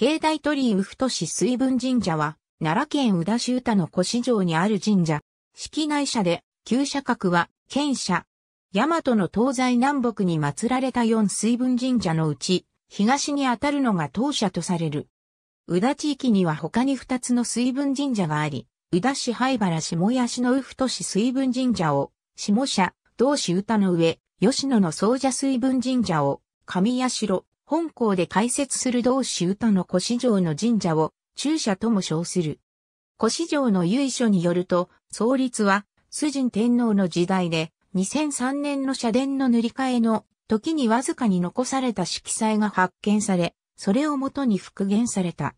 境内鳥居宇太市水分神社は、奈良県宇田市宇田の古市城にある神社。式内社で、旧社格は、県社。大和の東西南北に祀られた四水分神社のうち、東にあたるのが当社とされる。宇田地域には他に二つの水分神社があり、宇田市灰原下市の宇太市水分神社を、下社、同市宇田の上、吉野の総社水分神社を、上社、本校で開設する同志歌の古市城の神社を中社とも称する。古市城の由緒によると、創立は、崇神天皇の時代で、2003年の社殿の塗り替えの時にわずかに残された色彩が発見され、それをもとに復元された。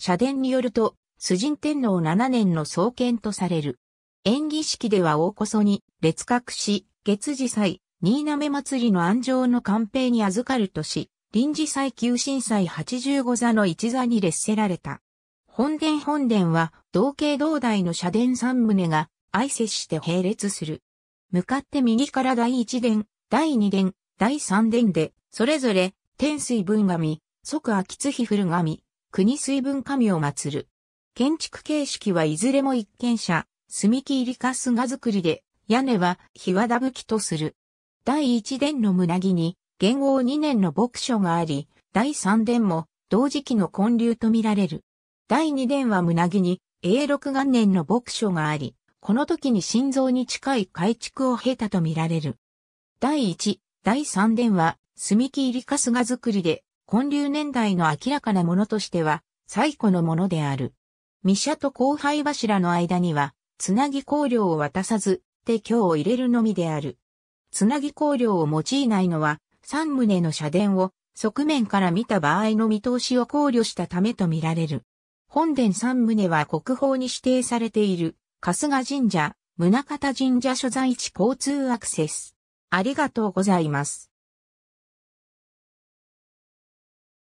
社殿によると、崇神天皇7年の創建とされる。演儀式では大こそに、列閣し、月次祭、新滑祭りの安城の官兵に預かるとし、臨時再旧震災85座の一座に列せられた。本殿本殿は、同系同大の社殿三棟が、相接して並列する。向かって右から第一殿、第二殿、第三殿で、それぞれ、天水分神、即秋津日古神、国水分神を祀る。建築形式はいずれも一軒舎、炭木入りかすが作りで、屋根は、日和だぶきとする。第一殿の胸木に、元王2年の牧書があり、第3伝も同時期の建立とみられる。第2伝は胸木に永禄元年の牧書があり、この時に心臓に近い改築を経たとみられる。第1、第3伝は、墨木入り春日作りで、建立年代の明らかなものとしては、最古のものである。三シと後輩柱の間には、つなぎ香料を渡さず、手鏡を入れるのみである。つなぎ香料を用いないのは、3棟の社殿を側面から見た場合の見通しを考慮したためとみられる。本殿3棟は国宝に指定されている、春日神社、宗方神社所在地交通アクセス。ありがとうございます。